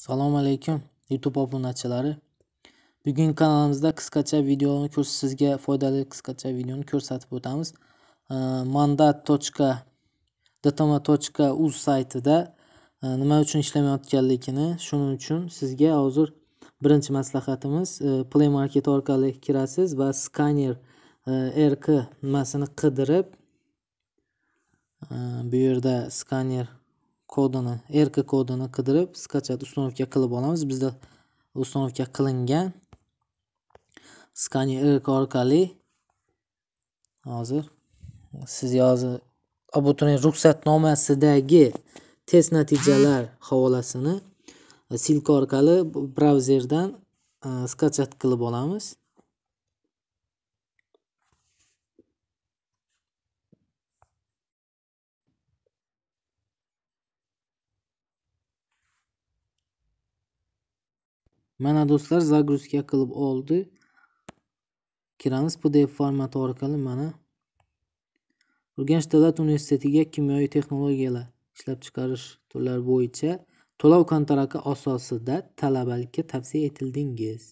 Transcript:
Assalomu alaykum YouTube obunachilari. Bugun kanalimizda qisqacha videoni ko'rsatib, sizga foydali qisqacha videoni ko'rsatib o'tamiz. mandat.dtm.uz saytida e, nima uchun ishlamayotganligini shuning uchun sizga hozir birinchi maslahatimiz e, Play Market orqali kirasiz va skaner e, RK nimasini qidirib bu yerda skaner kodini rk kodini qidirib skachat установка qilib olamiz bizda установка qilingan skaner rk orqali hozir siz yozi abituriyent ruxsatnomasidagi test natijalar havolasini silka orqali brauzerdan e, skachat qilib olamiz mana do'stlar загрузка qilib oldi kiramiz pdf formati orqali mana urganch davlat universitetiga kimyoviy texnologiyalar ishlab chiqarish turlari bo'yicha to'lov kontrakti asosida talabalikka tavsiya etildingiz